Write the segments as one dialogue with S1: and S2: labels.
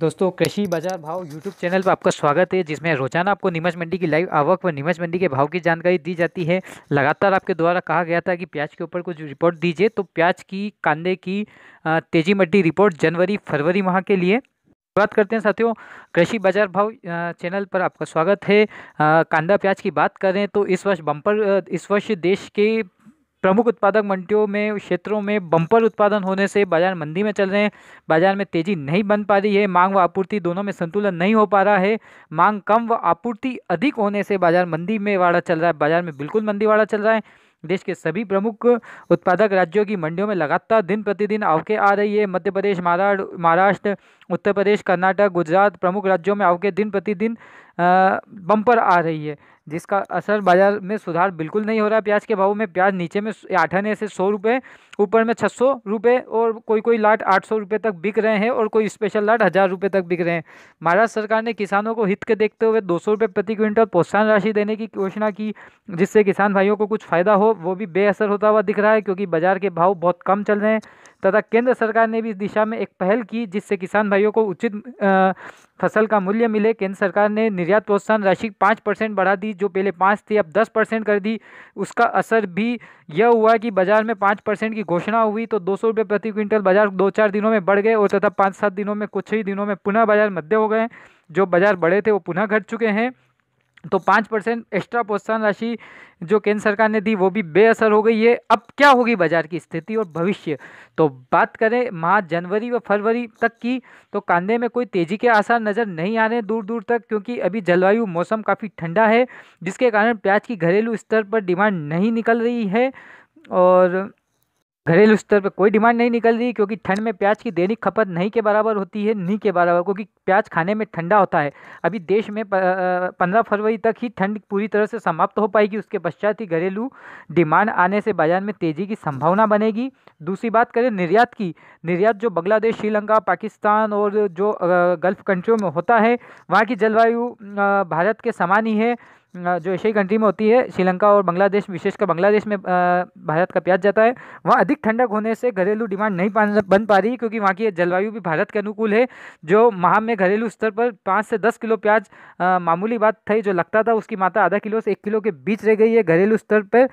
S1: दोस्तों कृषि बाजार भाव यूट्यूब चैनल पर आपका स्वागत है जिसमें रोजाना आपको नीमच मंडी की लाइव आवक व नीमच मंडी के भाव की जानकारी दी जाती है लगातार आपके द्वारा कहा गया था कि प्याज के ऊपर कुछ रिपोर्ट दीजिए तो प्याज की कांदे की तेजी मंडी रिपोर्ट जनवरी फरवरी माह के लिए बात करते हैं साथियों कृषि बाजार भाव चैनल पर आपका स्वागत है कांदा प्याज की बात करें तो इस वर्ष बम्पर इस वर्ष देश के प्रमुख उत्पादक मंडियों में क्षेत्रों में बंपर उत्पादन होने से बाजार मंदी में चल रहे हैं बाजार में तेजी नहीं बन पा रही है मांग व आपूर्ति दोनों में संतुलन नहीं हो पा रहा है मांग कम व आपूर्ति अधिक होने से बाजार मंदी में वाड़ा चल रहा है बाजार में बिल्कुल मंदी वाड़ा चल रहा है देश के सभी प्रमुख उत्पादक राज्यों की मंडियों में लगातार दिन प्रतिदिन आवके आ रही है मध्य प्रदेश महाराष्ट्र उत्तर प्रदेश कर्नाटक गुजरात प्रमुख राज्यों में आवके दिन प्रतिदिन बम्पर आ रही है जिसका असर बाज़ार में सुधार बिल्कुल नहीं हो रहा है प्याज के भाव में प्याज नीचे में आठाने से सौ रुपये ऊपर में छः सौ रुपये और कोई कोई लाट आठ सौ रुपये तक बिक रहे हैं और कोई स्पेशल लाट हज़ार रुपये तक बिक रहे हैं महाराष्ट्र सरकार ने किसानों को हित के देखते हुए दो सौ रुपये प्रति क्विंटल प्रोत्साहन राशि देने की घोषणा की जिससे किसान भाइयों को कुछ फ़ायदा हो वो भी बेअसर होता हुआ दिख रहा है क्योंकि बाज़ार के भाव बहुत कम चल रहे हैं तथा केंद्र सरकार ने भी इस दिशा में एक पहल की जिससे किसान भाइयों को उचित फसल का मूल्य मिले केंद्र सरकार ने निर्यात प्रोत्साहन राशि पाँच परसेंट बढ़ा दी जो पहले पाँच थी अब दस परसेंट कर दी उसका असर भी यह हुआ कि बाजार में पाँच परसेंट की घोषणा हुई तो दो सौ रुपये प्रति क्विंटल बाजार दो चार दिनों में बढ़ गए और तथा पाँच सात दिनों में कुछ ही दिनों में पुनः बाजार मध्य हो गए जो बाजार बढ़े थे वो पुनः घट चुके हैं तो पाँच परसेंट एक्स्ट्रा प्रोत्साहन राशि जो केंद्र सरकार ने दी वो भी बेअसर हो गई है अब क्या होगी बाजार की स्थिति और भविष्य तो बात करें माह जनवरी व फरवरी तक की तो कांदे में कोई तेज़ी के आसार नज़र नहीं आ रहे हैं दूर दूर तक क्योंकि अभी जलवायु मौसम काफ़ी ठंडा है जिसके कारण प्याज की घरेलू स्तर पर डिमांड नहीं निकल रही है और घरेलू स्तर पर कोई डिमांड नहीं निकल रही क्योंकि ठंड में प्याज की दैनिक खपत नहीं के बराबर होती है नी के बराबर क्योंकि प्याज खाने में ठंडा होता है अभी देश में पंद्रह फरवरी तक ही ठंड पूरी तरह से समाप्त हो पाएगी उसके पश्चात ही घरेलू डिमांड आने से बाजार में तेज़ी की संभावना बनेगी दूसरी बात करें निर्यात की निर्यात जो बांग्लादेश श्रीलंका पाकिस्तान और जो गल्फ़ कंट्रियों में होता है वहाँ की जलवायु भारत के समान ही है जो एशियाई कंट्री में होती है श्रीलंका और बांग्लादेश विशेषकर बांग्लादेश में भारत का प्याज जाता है वहाँ अधिक ठंडक होने से घरेलू डिमांड नहीं बन पा रही क्योंकि वहाँ की जलवायु भी भारत के अनुकूल है जो माह में घरेलू स्तर पर पाँच से दस किलो प्याज मामूली बात थी जो लगता था उसकी मात्रा आधा किलो से एक किलो के बीच रह गई है घरेलू स्तर पर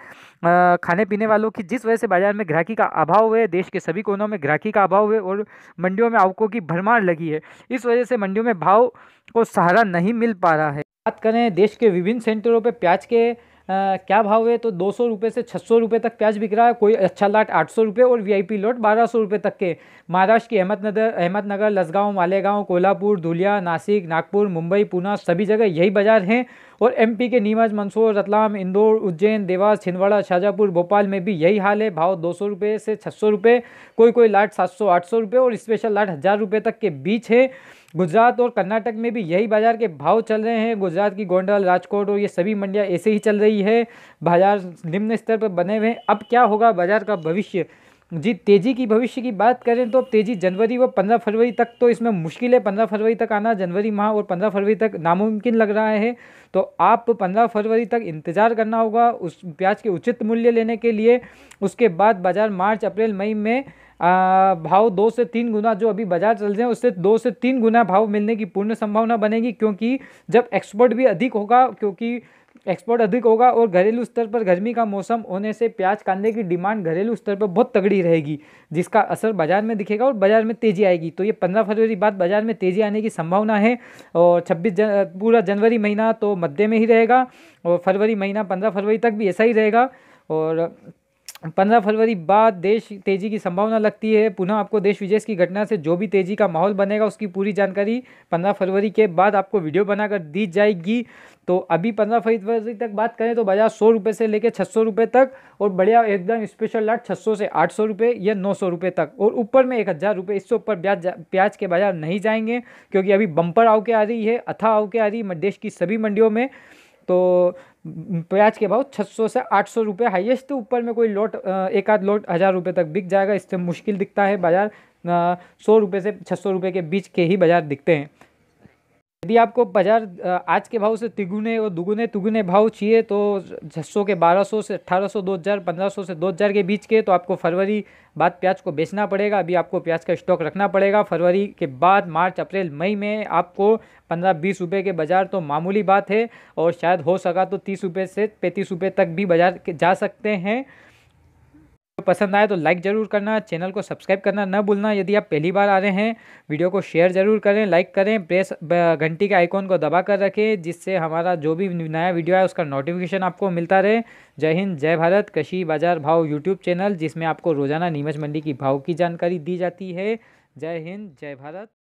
S1: खाने पीने वालों की जिस वजह से बाजार में ग्राहकी का अभाव हुए देश के सभी कोनों में ग्राहकी का अभाव हुए और मंडियों में आवकों की भरमार लगी है इस वजह से मंडियों में भाव को सहारा नहीं मिल पा रहा है बात करें देश के विभिन्न सेंटरों पे प्याज के आ, क्या भाव है तो दो सौ रुपये से छः सौ रुपये तक प्याज बिक रहा है कोई अच्छा लाट आठ सौ रुपये और वीआईपी लॉट बारह सौ रुपये तक के महाराष्ट्र की अहमदनगर अहमदनगर लसगांव मालेगांव कोल्हापुर धुलिया नासिक नागपुर मुंबई पुणे सभी जगह यही बाजार हैं और एमपी के नीमच मंदसौर रतलाम इंदौर उज्जैन देवास छिंदवाड़ा शाजापुर भोपाल में भी यही हाल है भाव दो सौ रुपये से छः सौ रुपये कोई कोई लाट सात सौ आठ सौ रुपये और स्पेशल लाट हज़ार रुपये तक के बीच है गुजरात और कर्नाटक में भी यही बाज़ार के भाव चल रहे हैं गुजरात की गोंडल राजकोट और ये सभी मंडियाँ ऐसे ही चल रही है बाज़ार निम्न स्तर पर बने हुए हैं अब क्या होगा बाज़ार का भविष्य जी तेज़ी की भविष्य की बात करें तो अब तेज़ी जनवरी व पंद्रह फरवरी तक तो इसमें मुश्किल है पंद्रह फरवरी तक आना जनवरी माह और पंद्रह फरवरी तक नामुमकिन लग रहा है तो आप पंद्रह फरवरी तक इंतज़ार करना होगा उस प्याज के उचित मूल्य लेने के लिए उसके बाद बाज़ार मार्च अप्रैल मई में भाव दो से तीन गुना जो अभी बाजार चल रहे हैं उससे दो से तीन गुना भाव मिलने की पूर्ण संभावना बनेगी क्योंकि जब एक्सपोर्ट भी अधिक होगा क्योंकि एक्सपोर्ट अधिक होगा और घरेलू स्तर पर गर्मी का मौसम होने से प्याज कांदे की डिमांड घरेलू स्तर पर बहुत तगड़ी रहेगी जिसका असर बाजार में दिखेगा और बाजार में तेज़ी आएगी तो ये पंद्रह फरवरी बाद बाजार में तेज़ी आने की संभावना है और छब्बीस जन पूरा जनवरी महीना तो मध्य में ही रहेगा और फरवरी महीना पंद्रह फरवरी तक भी ऐसा ही रहेगा और पंद्रह फरवरी बाद देश तेजी की संभावना लगती है पुनः आपको देश विदेश की घटना से जो भी तेजी का माहौल बनेगा उसकी पूरी जानकारी पंद्रह फरवरी के बाद आपको वीडियो बनाकर दी जाएगी तो अभी पंद्रह फरवरी तक बात करें तो बाजार सौ रुपये से लेकर छः सौ रुपये तक और बढ़िया एकदम स्पेशल लाट छः सौ से आठ सौ रुपये या नौ सौ रुपये तक और ऊपर में एक हज़ार रुपये इससे ऊपर ब्याज प्याज के बाज़ार नहीं जाएंगे क्योंकि अभी बम्पर आव के आ रही है अथा आव के आ रही है देश की सभी मंडियों में तो प्याज के भाव 600 से 800 सौ रुपये हाइएस्ट तो ऊपर में कोई लोट एक आध लोट हज़ार रुपये तक बिक जाएगा इससे मुश्किल दिखता है बाज़ार सौ रुपये से छः सौ रुपये के बीच के ही बाज़ार दिखते हैं यदि आपको बाजार आज के भाव से तिगुने और दुगुने तुगुने भाव चाहिए तो छः के 1200 से 1800 पंद्रह सौ से दो हज़ार के बीच के तो आपको फरवरी बाद प्याज को बेचना पड़ेगा अभी आपको प्याज का स्टॉक रखना पड़ेगा फरवरी के बाद मार्च अप्रैल मई में आपको पंद्रह बीस रुपये के बाज़ार तो मामूली बात है और शायद हो सका तो तीस रुपये से पैंतीस रुपये तक भी बाज़ार जा सकते हैं पसंद आए तो लाइक ज़रूर करना चैनल को सब्सक्राइब करना न भूलना यदि आप पहली बार आ रहे हैं वीडियो को शेयर ज़रूर करें लाइक करें प्रेस घंटी के आइकॉन को दबा कर रखें जिससे हमारा जो भी नया वीडियो है उसका नोटिफिकेशन आपको मिलता रहे जय हिंद जय भारत कृषि बाजार भाव यूट्यूब चैनल जिसमें आपको रोज़ाना नीमच मंडी की भाव की जानकारी दी जाती है जय हिंद जय भारत